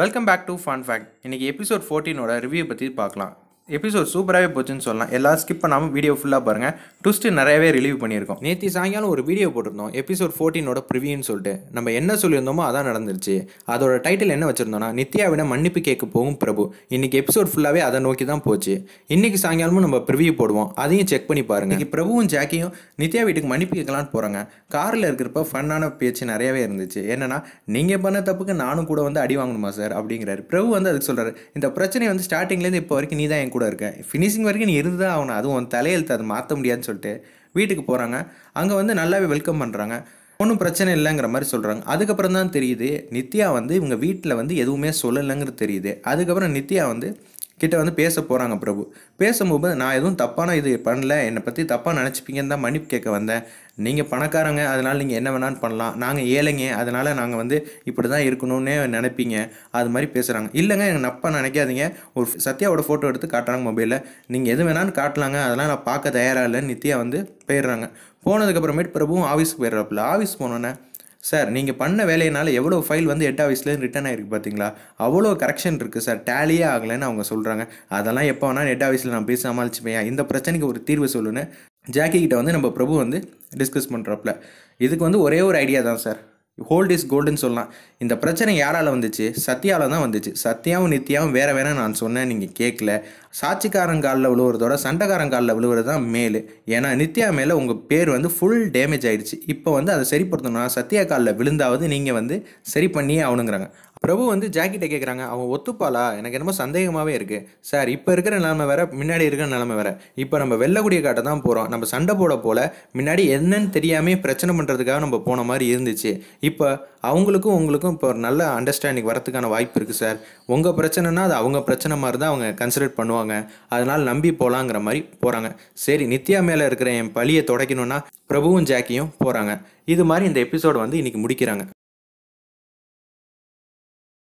welcome back to fun fact இன்றைக்கி episode ஃபோர்டீனோட review பற்றி பார்க்கலாம் எபிசோட் சூப்பராகவே போச்சுன்னு சொல்லலாம் எல்லாம் ஸ்கிப் பண்ணாமல் வீடியோ ஃபுல்லாக பாருங்கள் ட்விஸ்ட்டு நிறையவே ரிலீவ் பண்ணியிருக்கோம் நேற்று சாயங்காலம் ஒரு வீடியோ போட்டிருந்தோம் எபிசோட் ஃபோர்டீனோட ப்ரிவியூன்னு சொல்லிட்டு நம்ம என்ன சொல்லியிருந்தோமோ அதான் நடந்துருச்சு அதோட டைட்டில் என்ன வச்சுருந்தோம்னா நித்யாவிட மன்னிப்பு கேட்க போகும் பிரபு இன்றைக்கி எபிசோட் ஃபுல்லாகவே அதை நோக்கி தான் போச்சு இன்றைக்கி சாயங்காலமும் நம்ம ப்ரிவியூ போடுவோம் அதையும் செக் பண்ணி பாருங்கள் இன்றைக்கி பிரபுவும் ஜாக்கியும் நித்யா வீட்டுக்கு மன்னிப்பு கேட்கலான்னு போகிறாங்க காரில் இருக்கிறப்ப ஃபன்னான பேச்சு நிறையவே இருந்துச்சு என்னென்னா நீங்கள் பண்ண தப்புக்கு நானும் கூட வந்து அடி வாங்கணுமா சார் அப்படிங்கிறாரு பிரபு வந்து அதுக்கு சொல்கிறார் இந்த பிரச்சனை வந்து ஸ்டார்டிங்லேருந்து இப்போ வரைக்கும் நீ தான் என் கூட கூட இருக்கேன் ஃபினிஷிங் வரைக்கும் நீ இருந்து தான் ஆகணும் அதுவும் உன் தலையெழுத்து அதை மாற்ற முடியாதுன்னு சொல்லிட்டு வீட்டுக்கு போகிறாங்க அங்கே வந்து நல்லாவே வெல்கம் பண்ணுறாங்க ஒன்றும் பிரச்சனை இல்லைங்கிற மாதிரி சொல்கிறாங்க அதுக்கப்புறம் தான் தெரியுது நித்யா வந்து இவங்க வீட்டில் வந்து எதுவுமே சொல்லலைங்கிறது தெரியுது அதுக்கப்புறம் நித்யா வந்து கிட்ட வந்து பேச போகிறாங்க பிரபு பேசும்போது நான் எதுவும் தப்பான இது பண்ணல என்னை பற்றி தப்பாக நினச்சிப்பீங்கன்னு தான் மன்னிப்பு கேட்க வந்தேன் நீங்கள் பணக்காரங்க அதனால் நீங்கள் என்ன வேணாலும் பண்ணலாம் நாங்கள் ஏழைங்க அதனால் நாங்கள் வந்து இப்படி தான் இருக்கணும்னே நினைப்பீங்க அது மாதிரி பேசுகிறாங்க இல்லைங்க எங்கள் நப்பா நினைக்காதீங்க ஒரு சத்யாவோட ஃபோட்டோ எடுத்து காட்டுறாங்க மொபைலில் நீங்கள் எது வேணாலும் காட்டலாங்க அதெல்லாம் நான் பார்க்க தயாராக இல்லை நித்யா வந்து போயிடுறாங்க போனதுக்கப்புறமேட்டு பிரபுவும் ஆஃபீஸ் போயிடுறாப்புல ஆஃபீஸ் போனோன்னே சார் நீங்கள் பண்ண வேலையினால எவ்வளோ ஃபைல் வந்து எட்டா ஆஃபீஸ்லேருந்து ரிட்டன் ஆகிருக்கு பார்த்தீங்களா அவ்வளோ கரெக்ஷன் இருக்குது சார் டேலியே ஆகலைன்னு அவங்க சொல்கிறாங்க அதெல்லாம் எப்போ வேணாலும் ஹெட் ஆஃபீஸில் நான் பேசி சமாளிச்சுப்பேன் இந்த பிரச்சனைக்கு ஒரு தீர்வு சொல்லுன்னு ஜாக்கி கிட்ட வந்து நம்ம பிரபு வந்து டிஸ்கஸ் பண்ணுறப்பல இதுக்கு வந்து ஒரே ஒரு ஐடியா தான் சார் ஹோல்ட் இஸ் கோல்டுன்னு சொல்லலாம் இந்த பிரச்சனை யாரால் வந்துச்சு சத்யாவில் தான் வந்துச்சு சத்யாவும் நித்யாவும் வேறு வேற நான் சொன்னேன் நீங்கள் கேட்கல சாட்சிக்காரங்காலில் காலில் விழுவுறதோட சண்டைக்காரங்காலில் காலில் விழுவுறது தான் மேலு ஏன்னா நித்யா மேலே உங்கள் பேர் வந்து ஃபுல் டேமேஜ் ஆகிடுச்சு இப்போ வந்து அதை சரிப்படுத்தணும்னா சத்யா காலில் விழுந்தாவது நீங்கள் வந்து சரி பண்ணியே ஆகணுங்கிறாங்க பிரபு வந்து ஜாக்கெட்டை கேட்குறாங்க அவன் ஒத்துப்பாளா எனக்கு என்னமோ சந்தேகமாகவே இருக்குது சார் இப்போ இருக்கிற நிலைமை வேற முன்னாடி இருக்கிற நிலைமை வேற இப்போ நம்ம வெள்ளக்கூடிய காட்டை தான் போகிறோம் நம்ம சண்டை போட போல் முன்னாடி என்னன்னு தெரியாமே பிரச்சனை பண்ணுறதுக்காக நம்ம போன மாதிரி இருந்துச்சு இப்போ அவங்களுக்கும் உங்களுக்கும் இப்போ ஒரு நல்ல அண்டர்ஸ்டாண்டிங் வரத்துக்கான வாய்ப்பு இருக்குது சார் உங்கள் பிரச்சனைனா அது அவங்க பிரச்சனை மாதிரி தான் அவங்க கன்சிடர் பண்ணுவாங்க அதனால் நம்பி போகலாங்கிற மாதிரி போகிறாங்க சரி நித்யா மேலே இருக்கிற என் பழியை தொடக்கணும்னா பிரபுவும் ஜாக்கியும் போகிறாங்க இது மாதிரி இந்த எபிசோடு வந்து இன்றைக்கி முடிக்கிறாங்க